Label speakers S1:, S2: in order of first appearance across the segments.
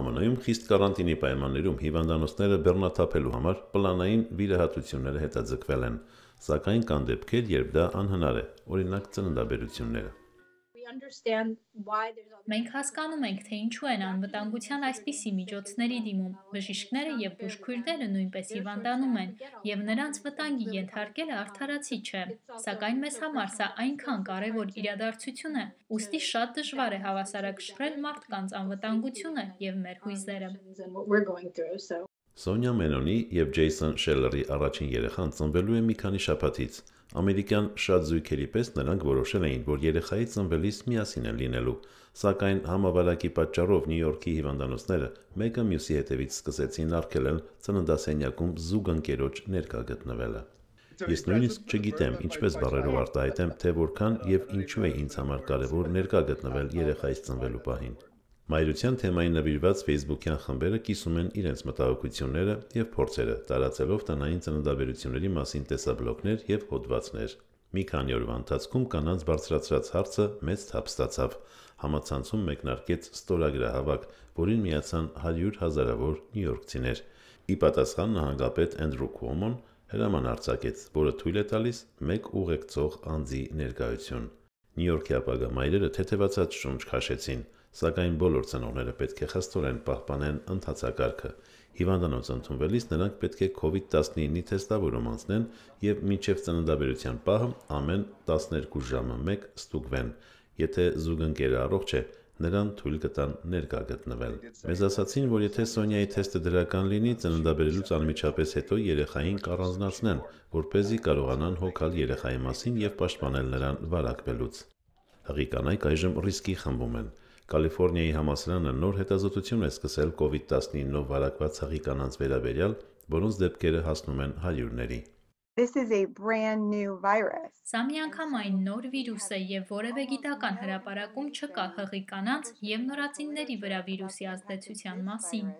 S1: ԱՄՆ-ում խիստ կարանտինի պայմաններում հիվանդանոցները բեռնաթափելու համար պլանային վիրահատությունները հետաձգվել են, սակայն կան դեպքեր, երբ դա անհնար է, օրինակ ծննդաբերությունները։
S2: Մենք հասկանում ենք, թե ինչու են անվտանգության այսպիսի միջոցների դիմում։ Բժիշկները եւ բուժքույրները նույնպես հիվանդանում են, եւ նրանց վտանգի ենթարկելը արդարացի չէ։ Սակայն մեզ համար սա այնքան կարևոր իրադարձություն է, ուստի շատ դժվար է հավասարակշռել մարդկանց անվտանգությունը եւ մեր հույզերը։
S1: Սոնյա Մենոնի եւ Ջեյսոն Շելլերի առաջին երեխան ծնվելու է մի քանի շաբաթից։ Ամերիկյան շատ զույգերի պես նրանք որոշել էին, որ երեխայի ծնվելիս միասին են լինելու, սակայն համավարակի պատճառով Նյու Յորքի հիվանդանոցները մեկը մյուսի հետևից սկսեցին արգելել ծննդասենյակում զուգ ընկերոջ ներկա գտնվելը։ Ես նույնիսկ չգիտեմ ինչպես բարերով արտահայտեմ, թե որքան եւ ինչու է ինձ համար կարեւոր ներկա գտնվել երեխայից ծնվելու պահին։ Մայրության թեմային նվիրված Facebook-յան խմբերը կիսում են իրենց մտահոգությունները եւ փորձերը, տարածելով տնային ծննդաբերությունների մասին տեսաբլոգներ եւ հոդվածներ։ Մի քանի օրվա ընթացքում կանանց բարձրացրած հարցը մեծ թափ ստացավ։ Համացանցում մեկնարկեց ստորագրահավաք, որին միացան 100 հազարավոր նյույորքցիներ։ Ի պատասխան նահանգապետ Էնդրու Քուոմոն հրաման արձակեց, որը թույլ է տալիս մեկ ուղեկցող անձի ներկայություն։ Նյու Յորքի ապագա մայրերը թեթևացած շունչ քաշեցին։ թե սակայն բոլոր ցնողները պետք է խստորեն պահպանեն ընթացակարգը։ Հիվանդանոց ընդունվելիս նրանք պետք է COVID-19-ի թեստավորում անցնեն եւ մինչեւ ծննդաբերության պահը ամեն 12 ժամը 1 ստուգվեն։ Եթե զուգընկերը առողջ է, նրան թույլ կտան ներկա գտնվել։ Մեզ ասացին, որ եթե Սոնյայի թեստը դրական լինի, ծննդաբերելուց անմիջապես հետո երեխային կառանձնացնեն, որ เป զի կարողանան հոգալ երեխայի մասին եւ պաշտպանել նրան վարակվելուց։ Հղի կանայք այժմ ռիսկի խմբում են։ Կալիֆոռնիայի համալսարանը նոր հետազոտություն է սկսել COVID-19-ով վարակված ցեղի կանանց վերաբերյալ, որոնց դեպքերը հասնում են հարյուրների։
S2: This is a brand new virus. Սա միանգամայն նոր վիրուս է եւ որևէ գիտական հրապարակում չկա հղի կանանց եւ նորածինների վրա վիրուսի ազդեցության մասին։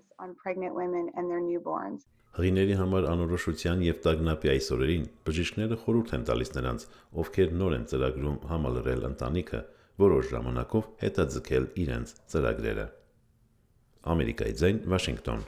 S1: Հղիների համար անորոշության եւ տագնապի այս օրերին բժիշկները խորհուրդ են տալիս նրանց, ովքեր նոր են ծրագրում համալրել ընտանիքը, որոշ ժամանակով հետաձգել իրենց ծրագրերը։ Ամերիկայի ձայն Վաշինգտոն